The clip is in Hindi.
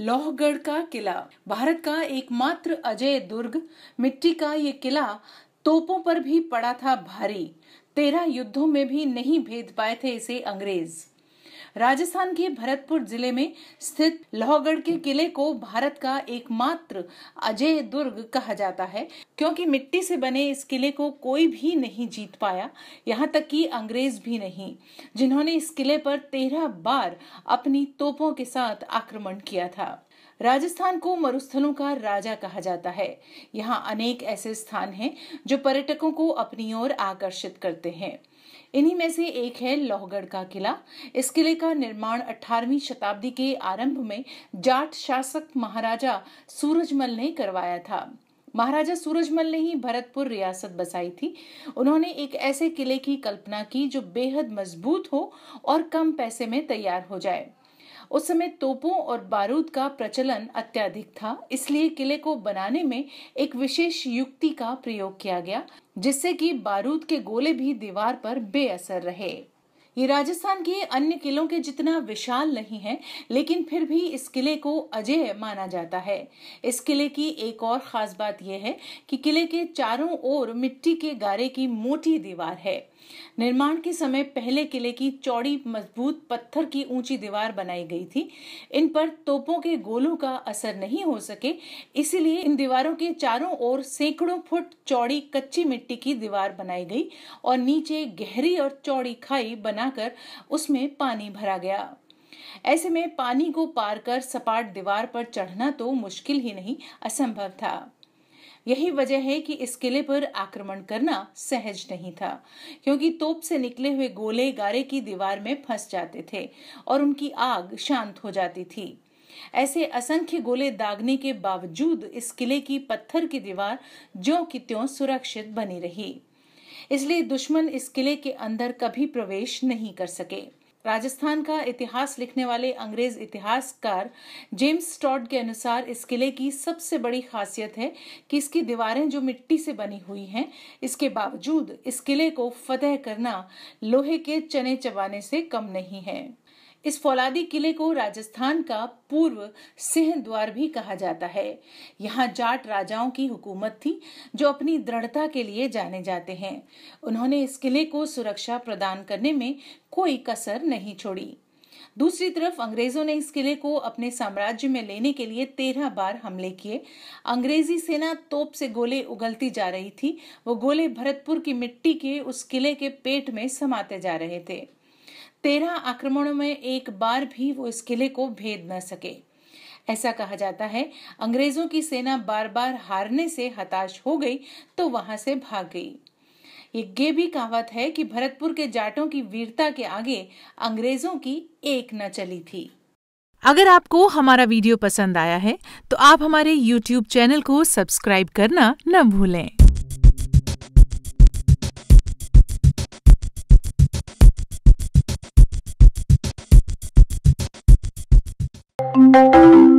लोहगढ़ का किला भारत का एकमात्र अजय दुर्ग मिट्टी का ये किला तोपों पर भी पड़ा था भारी तेरह युद्धों में भी नहीं भेद पाए थे इसे अंग्रेज राजस्थान के भरतपुर जिले में स्थित लोहगढ़ के किले को भारत का एकमात्र अजय दुर्ग कहा जाता है क्योंकि मिट्टी से बने इस किले को कोई भी नहीं जीत पाया यहाँ तक कि अंग्रेज भी नहीं जिन्होंने इस किले पर तेरह बार अपनी तोपों के साथ आक्रमण किया था राजस्थान को मरुस्थलों का राजा कहा जाता है यहाँ अनेक ऐसे स्थान हैं जो पर्यटकों को अपनी ओर आकर्षित करते हैं इन्हीं में से एक है लोहगढ़ का किला इस किले का निर्माण 18वीं शताब्दी के आरंभ में जाट शासक महाराजा सूरजमल ने करवाया था महाराजा सूरजमल ने ही भरतपुर रियासत बसाई थी उन्होंने एक ऐसे किले की कल्पना की जो बेहद मजबूत हो और कम पैसे में तैयार हो जाए उस समय तोपों और बारूद का प्रचलन अत्यधिक था इसलिए किले को बनाने में एक विशेष युक्ति का प्रयोग किया गया जिससे कि बारूद के गोले भी दीवार पर बेअसर रहे ये राजस्थान के अन्य किलों के जितना विशाल नहीं है लेकिन फिर भी इस किले को अजय माना जाता है इस किले की एक और खास बात यह है कि किले के चारों ओर मिट्टी के गारे की मोटी दीवार है निर्माण के समय पहले किले की चौड़ी मजबूत पत्थर की ऊंची दीवार बनाई गई थी इन पर तोपों के गोलों का असर नहीं हो सके इसीलिए इन दीवारों के चारों ओर सैकड़ों फुट चौड़ी कच्ची मिट्टी की दीवार बनाई गई और नीचे गहरी और चौड़ी खाई बनाकर उसमें पानी भरा गया ऐसे में पानी को पार कर सपाट दीवार पर चढ़ना तो मुश्किल ही नहीं असंभव था यही वजह है कि इस किले पर आक्रमण करना सहज नहीं था क्योंकि तोप से निकले हुए गोले गारे की दीवार में फंस जाते थे और उनकी आग शांत हो जाती थी ऐसे असंख्य गोले दागने के बावजूद इस किले की पत्थर की दीवार ज्यो की त्यों सुरक्षित बनी रही इसलिए दुश्मन इस किले के अंदर कभी प्रवेश नहीं कर सके राजस्थान का इतिहास लिखने वाले अंग्रेज इतिहासकार जेम्स स्टॉट के अनुसार इस किले की सबसे बड़ी खासियत है कि इसकी दीवारें जो मिट्टी से बनी हुई हैं इसके बावजूद इस किले को फतेह करना लोहे के चने चबाने से कम नहीं है इस फौलादी किले को राजस्थान का पूर्व सिंह द्वार भी कहा जाता है यहाँ जाट राजाओं की हुकूमत थी जो अपनी दृढ़ता के लिए जाने जाते हैं उन्होंने इस किले को सुरक्षा प्रदान करने में कोई कसर नहीं छोड़ी दूसरी तरफ अंग्रेजों ने इस किले को अपने साम्राज्य में लेने के लिए तेरह बार हमले किए अंग्रेजी सेना तोप से गोले उगलती जा रही थी वो गोले भरतपुर की मिट्टी के उस किले के पेट में समाते जा रहे थे तेरह आक्रमणों में एक बार भी वो इस किले को भेद न सके ऐसा कहा जाता है अंग्रेजों की सेना बार बार हारने से हताश हो गई तो वहां से भाग गई ये भी कहावत है कि भरतपुर के जाटों की वीरता के आगे अंग्रेजों की एक न चली थी अगर आपको हमारा वीडियो पसंद आया है तो आप हमारे YouTube चैनल को सब्सक्राइब करना न भूलें thank you